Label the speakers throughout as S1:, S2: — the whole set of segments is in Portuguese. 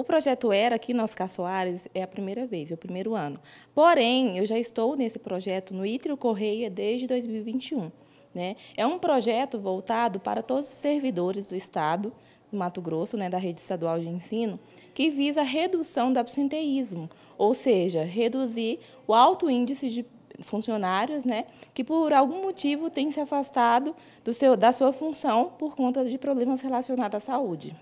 S1: O projeto ERA aqui no Oscar Soares é a primeira vez, é o primeiro ano. Porém, eu já estou nesse projeto no Ítrio Correia desde 2021. Né? É um projeto voltado para todos os servidores do Estado, do Mato Grosso, né, da rede estadual de ensino, que visa a redução do absenteísmo, ou seja, reduzir o alto índice de funcionários né, que por algum motivo têm se afastado do seu, da sua função por conta de problemas relacionados à saúde.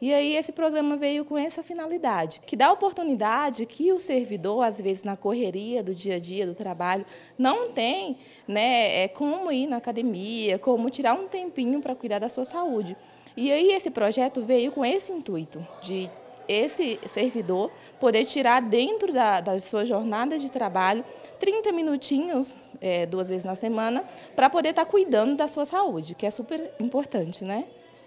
S1: E aí esse programa veio com essa finalidade, que dá a oportunidade que o servidor, às vezes na correria do dia a dia, do trabalho, não tem né, é, como ir na academia, como tirar um tempinho para cuidar da sua saúde. E aí esse projeto veio com esse intuito, de esse servidor poder tirar dentro da, da sua jornada de trabalho 30 minutinhos, é, duas vezes na semana, para poder estar tá cuidando da sua saúde, que é super importante, né?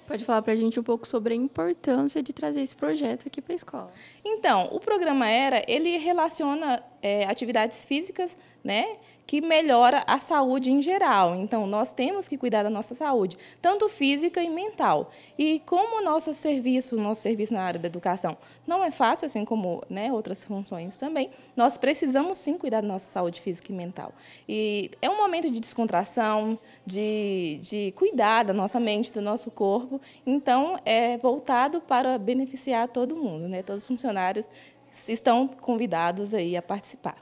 S1: Pode falar para a gente um pouco sobre a importância de trazer esse projeto aqui para a escola. Então, o programa ERA, ele relaciona é, atividades físicas, né? Que melhora a saúde em geral. Então, nós temos que cuidar da nossa saúde, tanto física e mental. E como o nosso serviço, nosso serviço na área da educação, não é fácil, assim como né, outras funções também, nós precisamos sim cuidar da nossa saúde física e mental. E é um momento de descontração, de, de cuidar da nossa mente, do nosso corpo. Então, é voltado para beneficiar todo mundo, né? Todos os funcionários estão convidados aí a participar.